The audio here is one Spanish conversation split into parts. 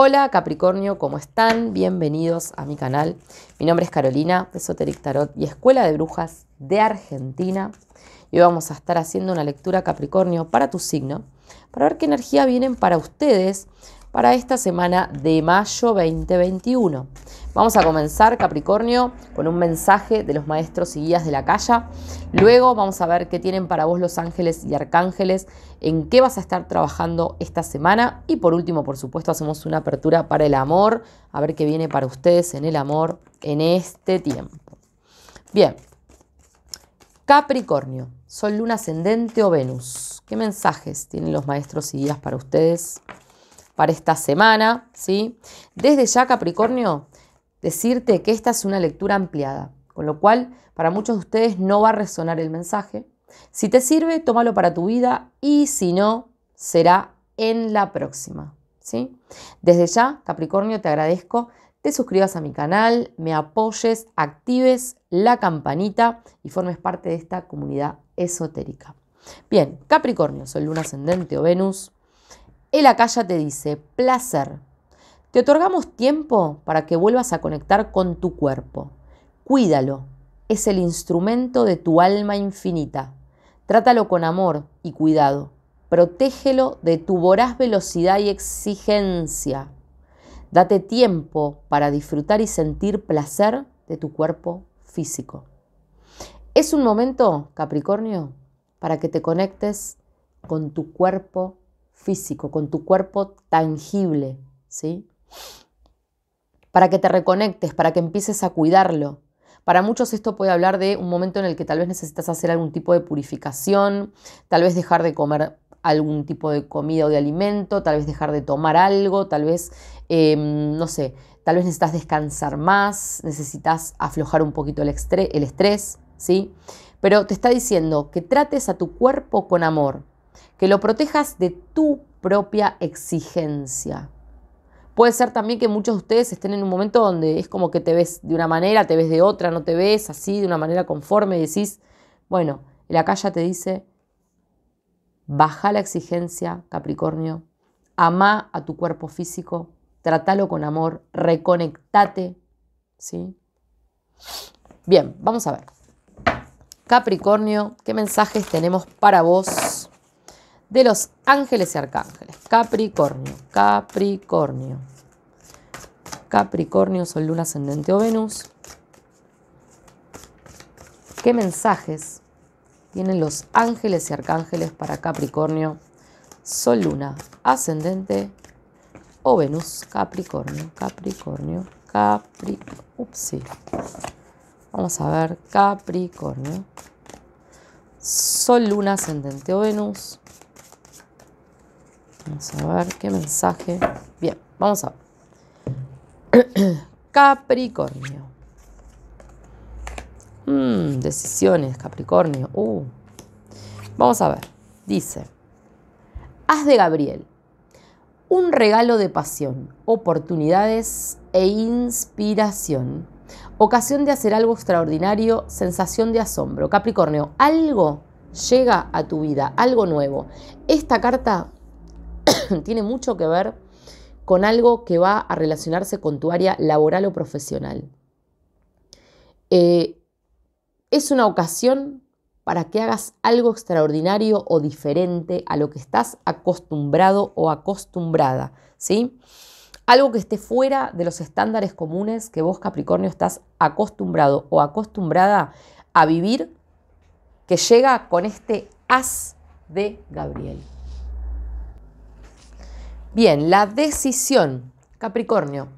Hola Capricornio, ¿cómo están? Bienvenidos a mi canal. Mi nombre es Carolina, de Tarot y Escuela de Brujas de Argentina. Y hoy vamos a estar haciendo una lectura Capricornio para tu signo, para ver qué energía vienen para ustedes para esta semana de mayo 2021. Vamos a comenzar, Capricornio, con un mensaje de los maestros y guías de la calle. Luego vamos a ver qué tienen para vos los ángeles y arcángeles, en qué vas a estar trabajando esta semana. Y por último, por supuesto, hacemos una apertura para el amor, a ver qué viene para ustedes en el amor en este tiempo. Bien, Capricornio, Sol, Luna, Ascendente o Venus. ¿Qué mensajes tienen los maestros y guías para ustedes? para esta semana, ¿sí? Desde ya, Capricornio, decirte que esta es una lectura ampliada, con lo cual para muchos de ustedes no va a resonar el mensaje. Si te sirve, tómalo para tu vida y si no, será en la próxima, ¿sí? Desde ya, Capricornio, te agradezco te suscribas a mi canal, me apoyes, actives la campanita y formes parte de esta comunidad esotérica. Bien, Capricornio, Soy Luna Ascendente o Venus, el ya te dice, placer. Te otorgamos tiempo para que vuelvas a conectar con tu cuerpo. Cuídalo. Es el instrumento de tu alma infinita. Trátalo con amor y cuidado. Protégelo de tu voraz velocidad y exigencia. Date tiempo para disfrutar y sentir placer de tu cuerpo físico. Es un momento, Capricornio, para que te conectes con tu cuerpo físico, con tu cuerpo tangible, ¿sí? Para que te reconectes, para que empieces a cuidarlo. Para muchos esto puede hablar de un momento en el que tal vez necesitas hacer algún tipo de purificación, tal vez dejar de comer algún tipo de comida o de alimento, tal vez dejar de tomar algo, tal vez, em, no sé, tal vez necesitas descansar más, necesitas aflojar un poquito el, el estrés, ¿sí? Pero te está diciendo que trates a tu cuerpo con amor, que lo protejas de tu propia exigencia. Puede ser también que muchos de ustedes estén en un momento donde es como que te ves de una manera, te ves de otra, no te ves así, de una manera conforme, y decís, bueno, la calla te dice, baja la exigencia, Capricornio, ama a tu cuerpo físico, trátalo con amor, reconectate, ¿sí? Bien, vamos a ver. Capricornio, ¿qué mensajes tenemos para vos? de los ángeles y arcángeles. Capricornio, Capricornio. Capricornio, Sol, Luna, Ascendente o Venus. ¿Qué mensajes tienen los ángeles y arcángeles para Capricornio, Sol, Luna, Ascendente o Venus? Capricornio, Capricornio, Capricornio. upsí. Vamos a ver, Capricornio. Sol, Luna, Ascendente o Venus a ver qué mensaje. Bien, vamos a ver. Capricornio. Hmm, decisiones, Capricornio. Uh. Vamos a ver. Dice, haz de Gabriel un regalo de pasión, oportunidades e inspiración. Ocasión de hacer algo extraordinario, sensación de asombro. Capricornio, algo llega a tu vida, algo nuevo. Esta carta tiene mucho que ver con algo que va a relacionarse con tu área laboral o profesional. Eh, es una ocasión para que hagas algo extraordinario o diferente a lo que estás acostumbrado o acostumbrada, ¿sí? Algo que esté fuera de los estándares comunes que vos Capricornio estás acostumbrado o acostumbrada a vivir, que llega con este as de Gabriel. Bien, la decisión, Capricornio.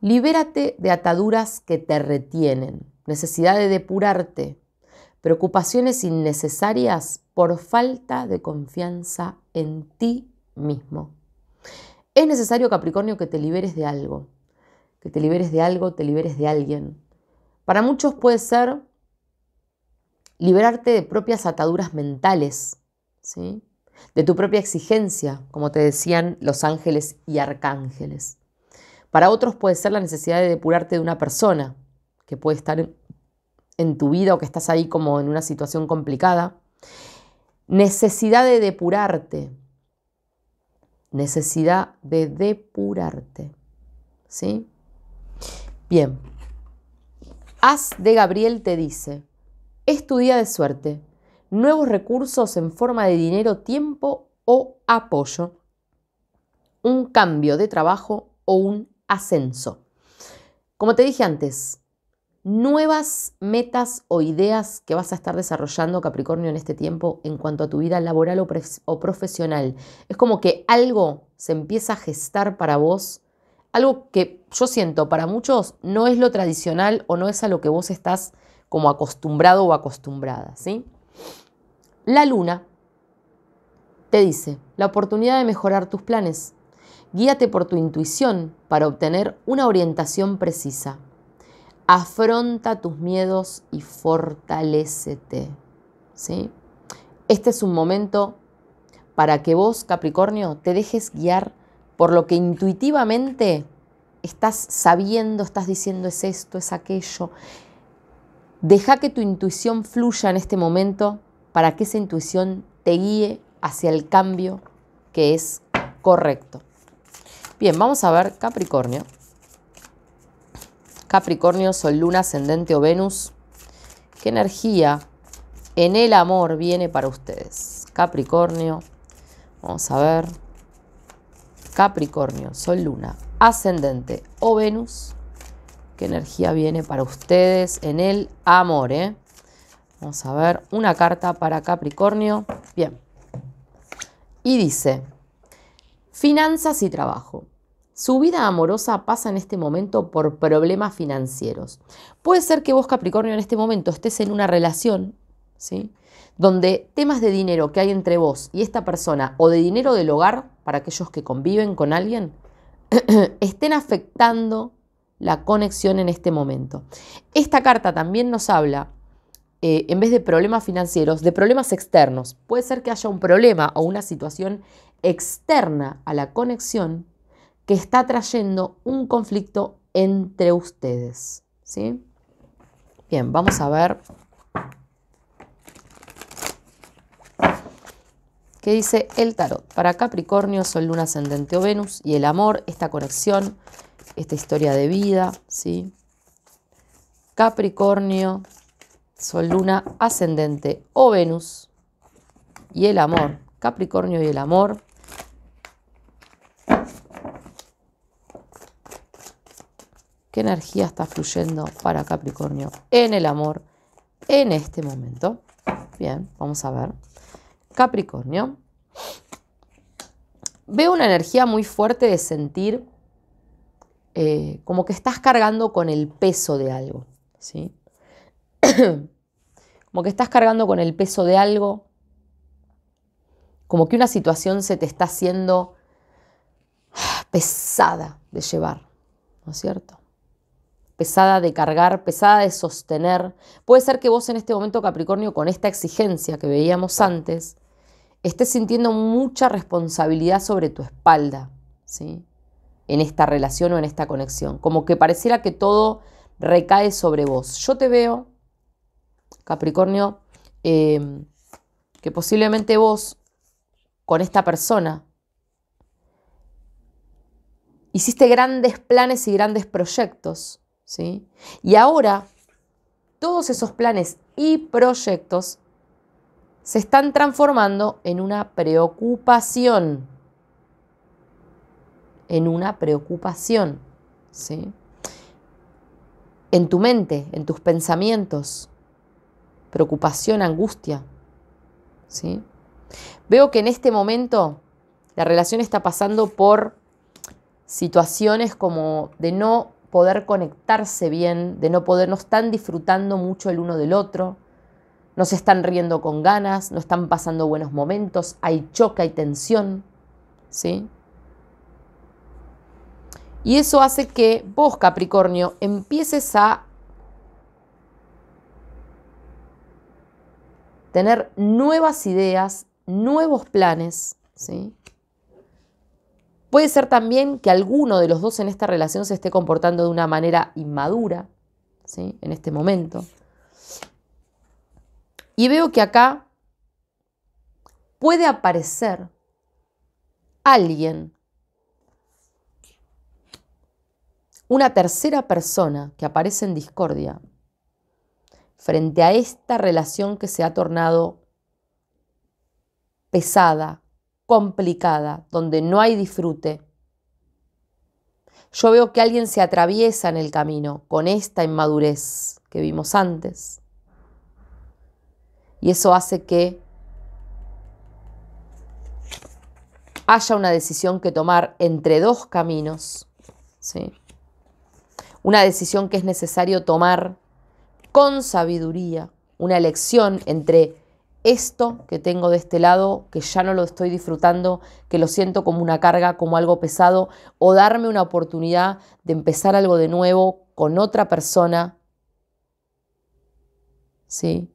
Libérate de ataduras que te retienen, necesidad de depurarte, preocupaciones innecesarias por falta de confianza en ti mismo. Es necesario, Capricornio, que te liberes de algo, que te liberes de algo, te liberes de alguien. Para muchos puede ser liberarte de propias ataduras mentales, ¿sí? de tu propia exigencia, como te decían los ángeles y arcángeles. Para otros puede ser la necesidad de depurarte de una persona que puede estar en, tu vida o que estás ahí como en una situación complicada. Necesidad de depurarte. Necesidad de depurarte. ¿Sí? Bien. Haz de Gabriel te dice, es tu día de suerte nuevos recursos en forma de dinero, tiempo o apoyo, un cambio de trabajo o un ascenso. Como te dije antes, nuevas metas o ideas que vas a estar desarrollando Capricornio en este tiempo en cuanto a tu vida laboral o, profesional. Es como que algo se empieza a gestar para vos, algo que yo siento para muchos no es lo tradicional o no es a lo que vos estás como acostumbrado o acostumbrada, ¿sí? La luna te dice la oportunidad de mejorar tus planes. Guíate por tu intuición para obtener una orientación precisa. Afronta tus miedos y fortalecete. ¿Sí? Este es un momento para que vos, Capricornio, te dejes guiar por lo que intuitivamente estás sabiendo, estás diciendo es esto, es aquello. Deja que tu intuición fluya en este momento para que esa intuición te guíe hacia el cambio que es correcto. Bien, vamos a ver Capricornio. Capricornio, Sol, Luna, Ascendente o Venus. ¿Qué energía en el amor viene para ustedes? Capricornio, vamos a ver. Capricornio, Sol, Luna, Ascendente o Venus. ¿Qué energía viene para ustedes en el amor? Eh? Vamos a ver, una carta para Capricornio. Bien. Y dice, finanzas y trabajo. Su vida amorosa pasa en este momento por problemas financieros. Puede ser que vos, Capricornio, en este momento estés en una relación, ¿sí? Donde temas de dinero que hay entre vos y esta persona, o de dinero del hogar, para aquellos que conviven con alguien, estén afectando la conexión en este momento. Esta carta también nos habla eh, en vez de problemas financieros, de problemas externos. Puede ser que haya un problema o una situación externa a la conexión que está trayendo un conflicto entre ustedes. ¿sí? Bien, vamos a ver ¿Qué dice el tarot? Para Capricornio, Sol, Luna, Ascendente o Venus y el amor, esta conexión, esta historia de vida, ¿sí? Capricornio, Sol, Luna, Ascendente o Venus. Y el amor, Capricornio y el amor. ¿Qué energía está fluyendo para Capricornio en el amor en este momento? Bien, vamos a ver. Capricornio. Veo una energía muy fuerte de sentir eh, como que estás cargando con el peso de algo, ¿sí? como que estás cargando con el peso de algo, como que una situación se te está haciendo ah, pesada de llevar, ¿no es cierto? Pesada de cargar, pesada de sostener. Puede ser que vos en este momento, Capricornio, con esta exigencia que veíamos antes, estés sintiendo mucha responsabilidad sobre tu espalda, ¿sí? En esta relación o en esta conexión. Como que pareciera que todo recae sobre vos. Yo te veo Capricornio, em, que posiblemente vos con esta persona hiciste grandes planes y grandes proyectos, ¿sí? Y ahora todos esos planes y proyectos se están transformando en una preocupación. En una preocupación, ¿sí? En tu mente, en tus pensamientos preocupación, angustia. ¿Sí? Veo que en este momento la relación está pasando por situaciones como de no poder conectarse bien, de no poder, no están disfrutando mucho el uno del otro, no se están riendo con ganas, no están pasando buenos momentos, hay choque, hay tensión, ¿sí? Y eso hace que vos, Capricornio, empieces a tener nuevas ideas, nuevos planes, ¿sí? Puede ser también que alguno de los dos en esta relación se esté comportando de una manera inmadura, ¿sí? En este momento. Y veo que acá puede aparecer alguien, una tercera persona que aparece en discordia, frente a esta relación que se ha tornado pesada, complicada, donde no hay disfrute. Yo veo que alguien se atraviesa en el camino con esta inmadurez que vimos antes. Y eso hace que haya una decisión que tomar entre dos caminos. ¿sí? Una decisión que es necesario tomar con sabiduría, una elección entre esto que tengo de este lado, que ya no lo estoy disfrutando, que lo siento como una carga, como algo pesado, o darme una oportunidad de empezar algo de nuevo con otra persona. ¿Sí?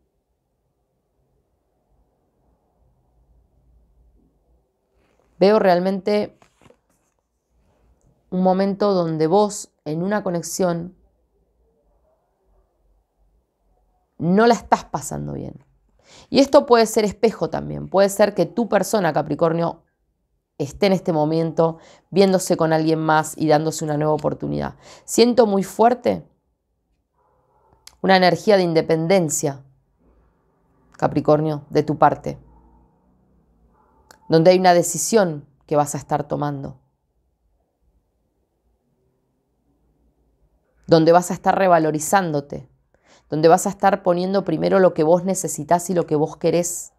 Veo realmente un momento donde vos, en una conexión, no la estás pasando bien. Y esto puede ser espejo también, puede ser que tu persona, Capricornio, esté en este momento viéndose con alguien más y dándose una nueva oportunidad. Siento muy fuerte una energía de independencia, Capricornio, de tu parte, donde hay una decisión que vas a estar tomando, donde vas a estar revalorizándote, donde vas a estar poniendo primero lo que vos necesitas y lo que vos querés,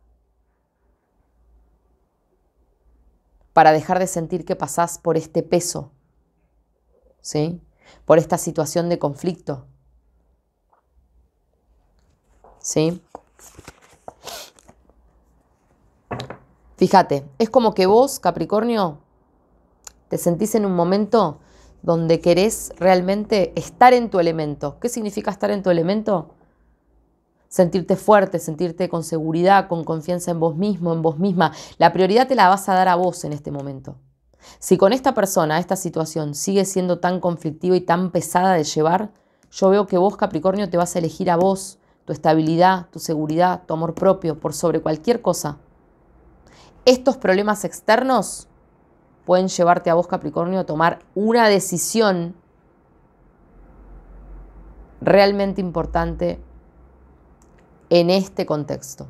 para dejar de sentir que pasás por este peso, ¿sí? por esta situación de conflicto. ¿Sí? Fíjate, es como que vos, Capricornio, te sentís en un momento donde querés realmente estar en tu elemento. ¿Qué significa estar en tu elemento? Sentirte fuerte, sentirte con seguridad, con confianza en vos mismo, en vos misma. La prioridad te la vas a dar a vos en este momento. Si con esta persona, esta situación sigue siendo tan conflictiva y tan pesada de llevar, yo veo que vos, Capricornio, te vas a elegir a vos, tu estabilidad, tu seguridad, tu amor propio, por sobre cualquier cosa. Estos problemas externos pueden llevarte a vos, Capricornio, a tomar una decisión realmente importante en este contexto.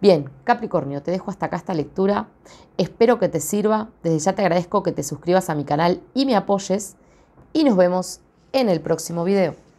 Bien, Capricornio, te dejo hasta acá esta lectura. Espero que te sirva. Desde ya te agradezco que te suscribas a mi canal y me apoyes. Y nos vemos en el próximo video.